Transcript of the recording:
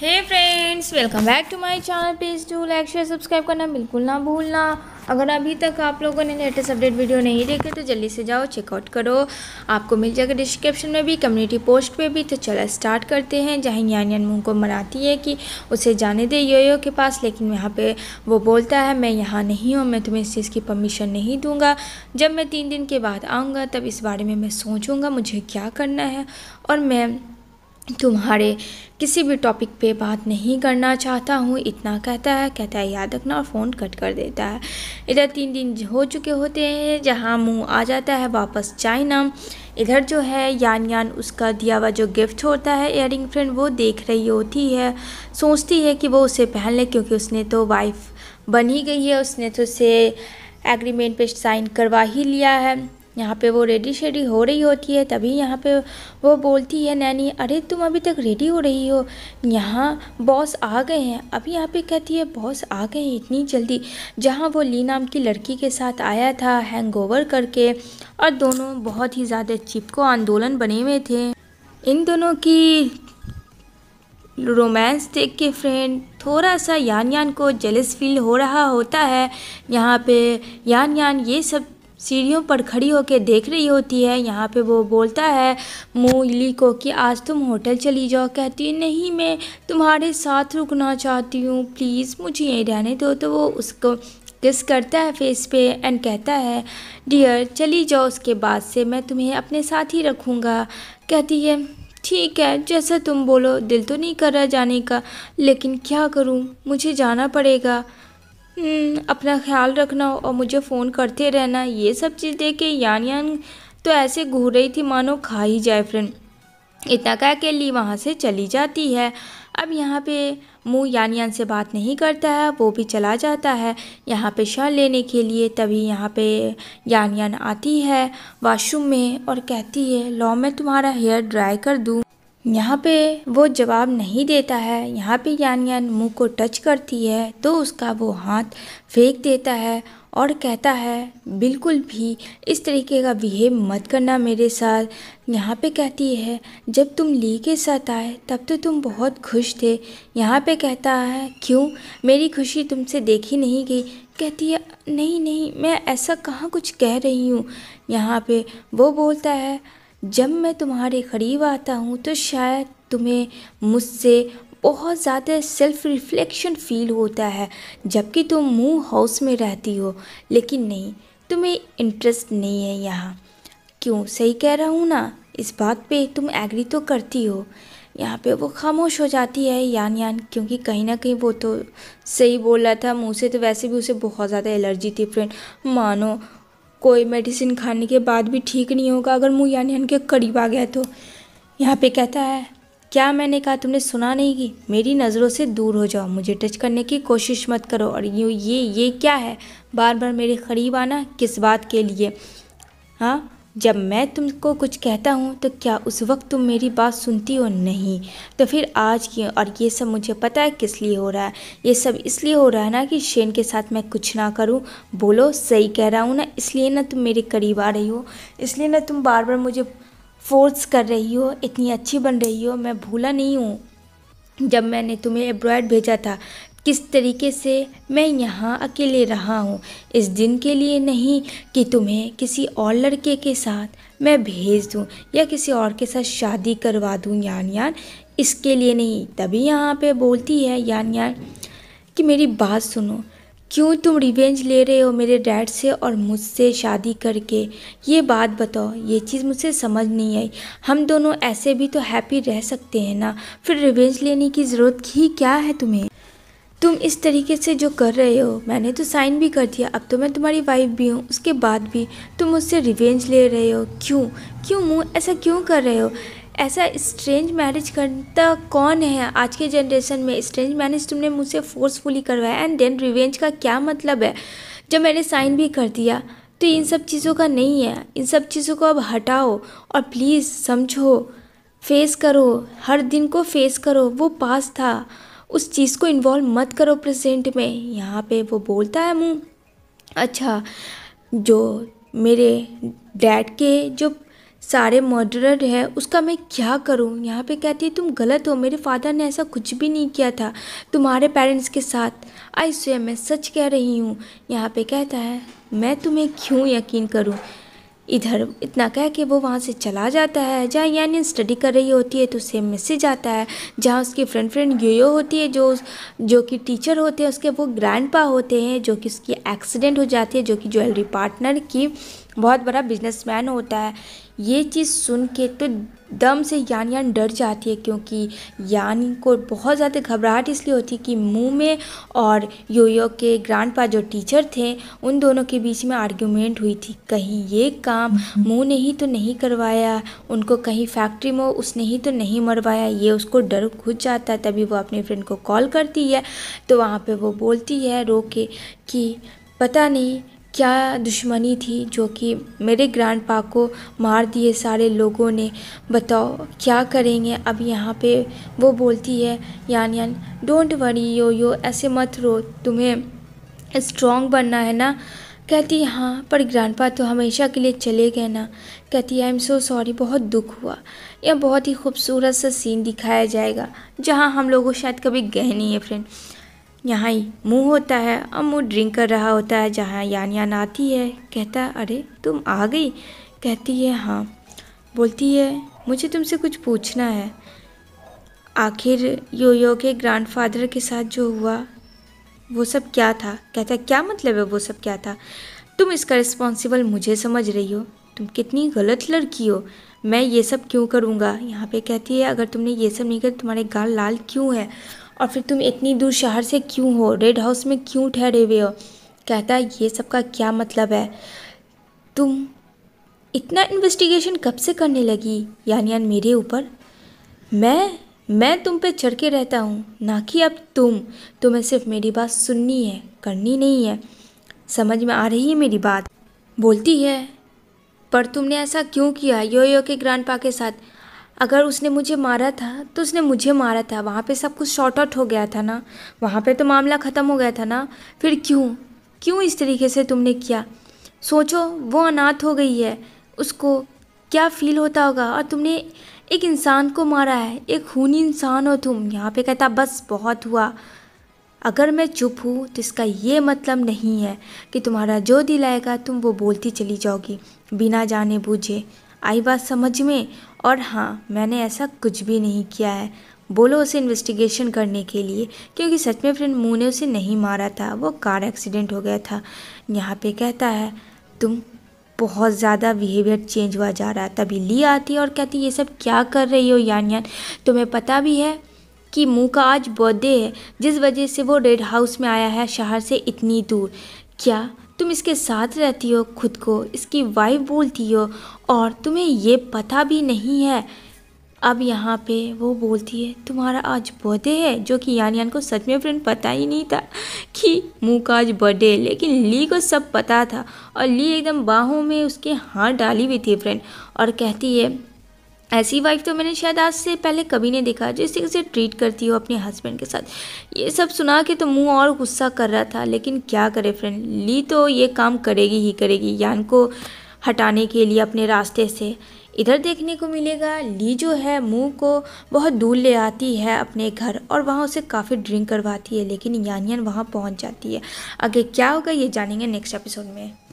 Hey friends welcome back to my channel please to like share subscribe करना बिल्कुल ना भूलना अगर अभी तक आप लोगों ने लेटेस्ट अपडेट वीडियो नहीं देखे तो जल्दी से जाओ चेकआउट करो आपको मिल जाएगा डिस्क्रिप्शन में भी कम्युनिटी पोस्ट पे भी तो चलो स्टार्ट करते हैं जहाँ यान यान मुँह को मनाती है कि उसे जाने दे यो यो के पास लेकिन वहाँ पर वो बोलता है मैं यहाँ नहीं हूँ मैं तुम्हें इस चीज़ की परमिशन नहीं दूँगा जब मैं तीन दिन के बाद आऊँगा तब इस बारे में मैं सोचूँगा मुझे क्या करना है और मैं तुम्हारे किसी भी टॉपिक पे बात नहीं करना चाहता हूँ इतना कहता है कहता है याद रखना और फ़ोन कट कर देता है इधर तीन दिन हो चुके होते हैं जहाँ मुंह आ जाता है वापस चाइना इधर जो है यान यान उसका दिया हुआ जो गिफ्ट होता है एयरिंग फ्रेंड वो देख रही होती है सोचती है कि वो उसे पहन ले क्योंकि उसने तो वाइफ बन ही गई है उसने तो उसे एग्रीमेंट पे साइन करवा ही लिया है यहाँ पे वो रेडी शेडी हो रही होती है तभी यहाँ पे वो बोलती है नैनी अरे तुम अभी तक रेडी हो रही हो यहाँ बॉस आ गए हैं अभी यहाँ पे कहती है बॉस आ गए हैं इतनी जल्दी जहाँ वो ली नाम की लड़की के साथ आया था हैंगओवर करके और दोनों बहुत ही ज़्यादा चिपको आंदोलन बने हुए थे इन दोनों की रोमांस देख के फ्रेंड थोड़ा सा यान यान को जेलस फील हो रहा होता है यहाँ पे यान यान ये सब सीढ़ियों पर खड़ी होकर देख रही होती है यहाँ पे वो बोलता है मोइली को कि आज तुम होटल चली जाओ कहती है नहीं मैं तुम्हारे साथ रुकना चाहती हूँ प्लीज़ मुझे यहीं रहने दो तो वो उसको किस करता है फेस पे एंड कहता है डियर चली जाओ उसके बाद से मैं तुम्हें अपने साथ ही रखूँगा कहती है ठीक है जैसा तुम बोलो दिल तो नहीं कर रहा जाने का लेकिन क्या करूँ मुझे जाना पड़ेगा हम्म, अपना ख्याल रखना और मुझे फ़ोन करते रहना ये सब चीज़ देख के यान यान तो ऐसे घूर रही थी मानो खा ही जाए फ्रेंड इतना कह के ली वहाँ से चली जाती है अब यहाँ पे मुँह यान यान से बात नहीं करता है वो भी चला जाता है यहाँ पे शॉल लेने के लिए तभी यहाँ पे यान यान आती है वाशरूम में और कहती है लो मैं तुम्हारा हेयर ड्राई कर दूँ यहाँ पे वो जवाब नहीं देता है यहाँ पे यान यान मुँह को टच करती है तो उसका वो हाथ फेंक देता है और कहता है बिल्कुल भी इस तरीके का बिहेव मत करना मेरे साथ यहाँ पे कहती है जब तुम ली के साथ आए तब तो तुम बहुत खुश थे यहाँ पे कहता है क्यों मेरी खुशी तुमसे देखी नहीं गई कहती है नहीं नहीं मैं ऐसा कहाँ कुछ कह रही हूँ यहाँ पे वो बोलता है जब मैं तुम्हारे करीब आता हूँ तो शायद तुम्हें मुझसे बहुत ज़्यादा सेल्फ रिफ्लेक्शन फील होता है जबकि तुम मूव हाउस में रहती हो लेकिन नहीं तुम्हें इंटरेस्ट नहीं है यहाँ क्यों सही कह रहा हूँ ना इस बात पे तुम एग्री तो करती हो यहाँ पे वो खामोश हो जाती है यान यान क्योंकि कहीं ना कहीं वो तो सही बोल रहा था मुँह से तो वैसे भी उसे बहुत ज़्यादा एलर्जी थी फ्रेंड मानो कोई मेडिसिन खाने के बाद भी ठीक नहीं होगा अगर मुँह यान यान के करीब आ गया तो यहाँ पे कहता है क्या मैंने कहा तुमने सुना नहीं कि मेरी नज़रों से दूर हो जाओ मुझे टच करने की कोशिश मत करो और यूँ ये ये क्या है बार बार मेरे करीब आना किस बात के लिए हाँ जब मैं तुमको कुछ कहता हूँ तो क्या उस वक्त तुम मेरी बात सुनती हो नहीं तो फिर आज की और ये सब मुझे पता है किस लिए हो रहा है ये सब इसलिए हो रहा है ना कि शेन के साथ मैं कुछ ना करूँ बोलो सही कह रहा हूँ ना इसलिए ना तुम मेरे करीब आ रही हो इसलिए ना तुम बार बार मुझे फोर्स कर रही हो इतनी अच्छी बन रही हो मैं भूला नहीं हूँ जब मैंने तुम्हें एब्रॉयड भेजा था किस तरीके से मैं यहाँ अकेले रहा हूँ इस दिन के लिए नहीं कि तुम्हें किसी और लड़के के साथ मैं भेज दूँ या किसी और के साथ शादी करवा दूँ यान यान इसके लिए नहीं तभी यहाँ पे बोलती है यान यान कि मेरी बात सुनो क्यों तुम रिवेंज ले रहे हो मेरे डैड से और मुझसे शादी करके ये बात बताओ ये चीज़ मुझसे समझ नहीं आई हम दोनों ऐसे भी तो हैप्पी रह सकते हैं ना फिर रिवेंज लेने की ज़रूरत ही क्या है तुम्हें तुम इस तरीके से जो कर रहे हो मैंने तो साइन भी कर दिया अब तो मैं तुम्हारी वाइफ भी हूँ उसके बाद भी तुम मुझसे रिवेंज ले रहे हो क्यों क्यों मुँह ऐसा क्यों कर रहे हो ऐसा स्ट्रेंज मैरिज करता कौन है आज के जनरेशन में स्ट्रेंज मैरिज तुमने मुझसे फोर्सफुली करवाया एंड देन रिवेंज का क्या मतलब है जब मैंने साइन भी कर दिया तो इन सब चीज़ों का नहीं है इन सब चीज़ों को अब हटाओ और प्लीज़ समझो फेस करो हर दिन को फेस करो वो पास था उस चीज़ को इन्वॉल्व मत करो प्रेजेंट में यहाँ पे वो बोलता है मुँह अच्छा जो मेरे डैड के जो सारे मर्डरर है उसका मैं क्या करूं यहाँ पे कहती है तुम गलत हो मेरे फादर ने ऐसा कुछ भी नहीं किया था तुम्हारे पेरेंट्स के साथ आई स्वयं मैं सच कह रही हूँ यहाँ पे कहता है मैं तुम्हें क्यों यकीन करूँ इधर इतना कह के वो वहाँ से चला जाता है जहाँ यानी स्टडी कर रही होती है तो उससे मैसेज आता है जहाँ उसकी फ्रेंड फ्रेंड योयो होती है जो जो कि टीचर होते हैं उसके वो ग्रैंडपा होते हैं जो कि उसकी एक्सीडेंट हो जाती है जो कि ज्वेलरी पार्टनर की बहुत बड़ा बिजनेसमैन होता है ये चीज़ सुन के तो दम से यान यान डर जाती है क्योंकि यान को बहुत ज़्यादा घबराहट इसलिए होती है कि मुंह में और योयो के ग्रांड पा जो टीचर थे उन दोनों के बीच में आर्ग्यूमेंट हुई थी कहीं ये काम हम्म। मुंह ने ही तो नहीं करवाया उनको कहीं फैक्ट्री में उसने ही तो नहीं मरवाया ये उसको डर खुद जाता है तभी वो अपने फ्रेंड को कॉल करती है तो वहाँ पर वो बोलती है रो के कि पता नहीं क्या दुश्मनी थी जो कि मेरे पा को मार दिए सारे लोगों ने बताओ क्या करेंगे अब यहाँ पे वो बोलती है यान यान डोंट वरी यो यो ऐसे मत रो तुम्हें स्ट्रॉन्ग बनना है ना कहती हाँ पर ग्रैंडपा तो हमेशा के लिए चले गए ना कहती आई एम सो सॉरी बहुत दुख हुआ यह बहुत ही खूबसूरत सा सीन दिखाया जाएगा जहाँ हम लोगों शायद कभी गए नहीं है फ्रेंड यहाँ ही मुँह होता है और मुँह ड्रिंक कर रहा होता है जहाँ यान यान आती है कहता है अरे तुम आ गई कहती है हाँ बोलती है मुझे तुमसे कुछ पूछना है आखिर यो यो के ग्रैंडफादर के साथ जो हुआ वो सब क्या था कहता है क्या मतलब है वो सब क्या था तुम इसका रिस्पॉन्सिबल मुझे समझ रही हो तुम कितनी गलत लड़की हो मैं ये सब क्यों करूँगा यहाँ पे कहती है अगर तुमने ये सब नहीं किया तो तुम्हारे गाल लाल क्यों है और फिर तुम इतनी दूर शहर से क्यों हो रेड हाउस में क्यों ठहरे हुए हो कहता है ये सब का क्या मतलब है तुम इतना इन्वेस्टिगेशन कब से करने लगी यानी यान मेरे ऊपर मैं मैं तुम पे चढ़ के रहता हूँ ना कि अब तुम तुम्हें सिर्फ मेरी बात सुननी है करनी नहीं है समझ में आ रही है मेरी बात बोलती है पर तुमने ऐसा क्यों किया यो यो के पा के साथ अगर उसने मुझे मारा था तो उसने मुझे मारा था वहाँ पे सब कुछ शॉर्ट आउट हो गया था ना वहाँ पे तो मामला ख़त्म हो गया था ना फिर क्यों क्यों इस तरीके से तुमने किया सोचो वो अनाथ हो गई है उसको क्या फील होता होगा और तुमने एक इंसान को मारा है एक खूनी इंसान हो तुम यहाँ पे कहता बस बहुत हुआ अगर मैं चुप हूँ तो इसका ये मतलब नहीं है कि तुम्हारा जो दिल आएगा तुम वो बोलती चली जाओगी बिना जाने बूझे आई बात समझ में और हाँ मैंने ऐसा कुछ भी नहीं किया है बोलो उसे इन्वेस्टिगेशन करने के लिए क्योंकि सच में फ्रेंड मुँह ने उसे नहीं मारा था वो कार एक्सीडेंट हो गया था यहाँ पे कहता है तुम बहुत ज़्यादा बिहेवियर चेंज हुआ जा रहा है तभी ली आती है और कहती ये सब क्या कर रही हो यान यान तुम्हें पता भी है कि मुँह का आज बर्थडे है जिस वजह से वो रेड हाउस में आया है शहर से इतनी दूर क्या तुम इसके साथ रहती हो खुद को इसकी वाइफ बोलती हो और तुम्हें ये पता भी नहीं है अब यहाँ पे वो बोलती है तुम्हारा आज बर्थडे है जो कि यान यान को सच में फ्रेंड पता ही नहीं था कि मुँह का आज बर्थडे है लेकिन ली को सब पता था और ली एकदम बाहों में उसके हाथ डाली हुई थी फ्रेंड और कहती है ऐसी वाइफ तो मैंने शायद आज से पहले कभी नहीं देखा जो इस तरीके से ट्रीट करती हो अपने हस्बैंड के साथ ये सब सुना के तो मुंह और गुस्सा कर रहा था लेकिन क्या करे फ्रेंड ली तो ये काम करेगी ही करेगी यान को हटाने के लिए अपने रास्ते से इधर देखने को मिलेगा ली जो है मुंह को बहुत दूर ले आती है अपने घर और वहाँ उसे काफ़ी ड्रिंक करवाती है लेकिन यान वहाँ पहुँच जाती है आगे क्या होगा ये जानेंगे नेक्स्ट एपिसोड में